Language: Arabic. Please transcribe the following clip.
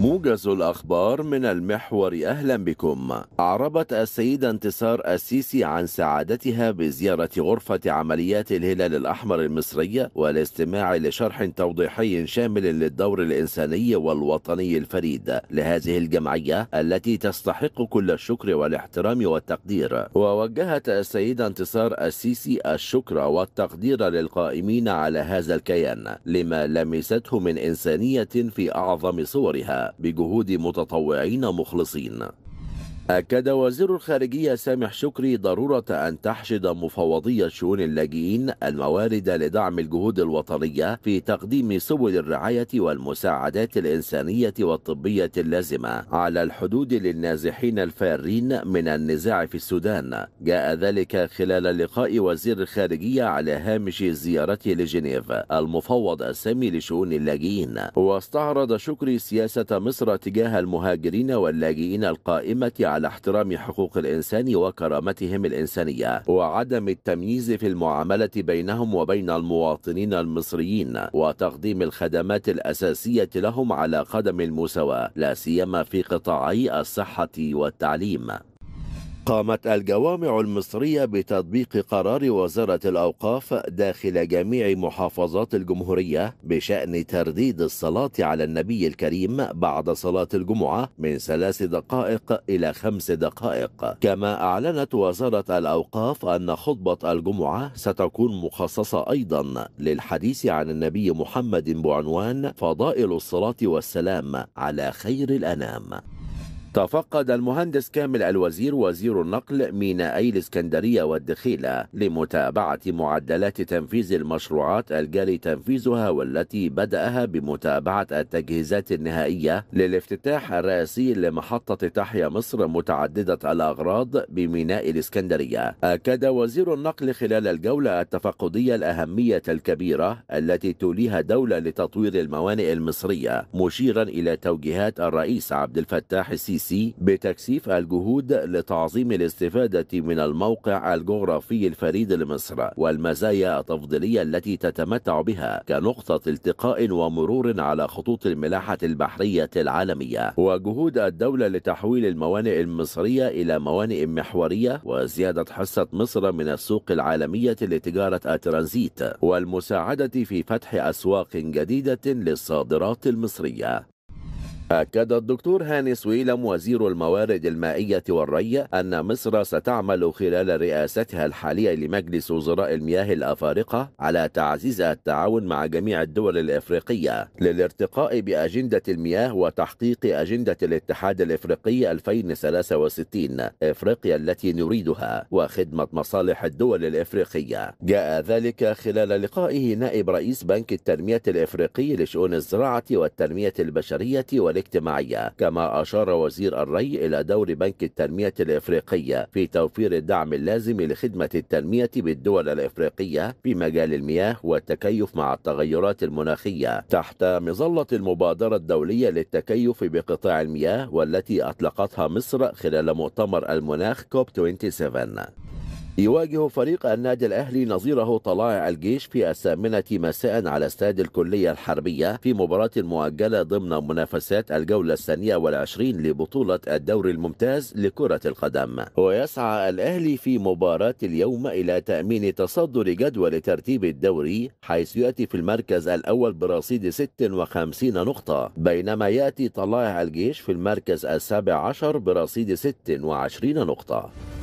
موجز الأخبار من المحور أهلا بكم أعربت السيدة انتصار السيسي عن سعادتها بزيارة غرفة عمليات الهلال الأحمر المصرية والاستماع لشرح توضيحي شامل للدور الإنساني والوطني الفريد لهذه الجمعية التي تستحق كل الشكر والاحترام والتقدير ووجهت السيدة انتصار السيسي الشكر والتقدير للقائمين على هذا الكيان لما لمسته من إنسانية في أعظم صورها بجهود متطوعين مخلصين أكد وزير الخارجية سامح شكري ضرورة أن تحشد مفوضية شؤون اللاجئين الموارد لدعم الجهود الوطنية في تقديم سبل الرعاية والمساعدات الإنسانية والطبية اللازمة على الحدود للنازحين الفارين من النزاع في السودان جاء ذلك خلال لقاء وزير الخارجية على هامش زيارته لجنيف المفوض السامي لشؤون اللاجئين واستعرض شكري سياسة مصر تجاه المهاجرين واللاجئين القائمة على على احترام حقوق الإنسان وكرامتهم الإنسانية وعدم التمييز في المعاملة بينهم وبين المواطنين المصريين وتقديم الخدمات الأساسية لهم على قدم المساواة لا سيما في قطاعي الصحة والتعليم قامت الجوامع المصرية بتطبيق قرار وزارة الأوقاف داخل جميع محافظات الجمهورية بشأن ترديد الصلاة على النبي الكريم بعد صلاة الجمعة من ثلاث دقائق إلى خمس دقائق كما أعلنت وزارة الأوقاف أن خطبة الجمعة ستكون مخصصة أيضا للحديث عن النبي محمد بعنوان فضائل الصلاة والسلام على خير الأنام تفقد المهندس كامل الوزير وزير النقل مينائي الإسكندرية والدخيلة لمتابعة معدلات تنفيذ المشروعات الجاري تنفيذها والتي بدأها بمتابعة التجهيزات النهائية للافتتاح الرئاسي لمحطة تحيا مصر متعددة الأغراض بميناء الإسكندرية أكد وزير النقل خلال الجولة التفقدية الأهمية الكبيرة التي توليها دولة لتطوير الموانئ المصرية مشيرا إلى توجيهات الرئيس عبد الفتاح السيسي السيسي بتكثيف الجهود لتعظيم الاستفادة من الموقع الجغرافي الفريد لمصر والمزايا التفضيلية التي تتمتع بها كنقطة التقاء ومرور على خطوط الملاحة البحرية العالمية وجهود الدولة لتحويل الموانئ المصرية إلى موانئ محورية وزيادة حصة مصر من السوق العالمية لتجارة الترانزيت والمساعدة في فتح أسواق جديدة للصادرات المصرية أكد الدكتور هاني سويلم وزير الموارد المائية والري أن مصر ستعمل خلال رئاستها الحالية لمجلس وزراء المياه الأفارقة على تعزيز التعاون مع جميع الدول الإفريقية للارتقاء بأجندة المياه وتحقيق أجندة الاتحاد الإفريقي 2063 إفريقيا التي نريدها وخدمة مصالح الدول الإفريقية جاء ذلك خلال لقائه نائب رئيس بنك التنمية الإفريقي لشؤون الزراعة والتنمية البشرية ولي الاجتماعية كما أشار وزير الري إلى دور بنك التنمية الإفريقية في توفير الدعم اللازم لخدمة التنمية بالدول الإفريقية في مجال المياه والتكيف مع التغيرات المناخية تحت مظلة المبادرة الدولية للتكيف بقطاع المياه والتي أطلقتها مصر خلال مؤتمر المناخ كوب 27 يواجه فريق النادي الأهلي نظيره طلائع الجيش في الثامنة مساء على استاد الكلية الحربية في مباراة مؤجلة ضمن منافسات الجولة الثانية والعشرين لبطولة الدوري الممتاز لكرة القدم ويسعى الأهلي في مباراة اليوم إلى تأمين تصدر جدول ترتيب الدوري حيث يأتي في المركز الأول برصيد 56 نقطة بينما يأتي طلائع الجيش في المركز السابع عشر برصيد 26 نقطة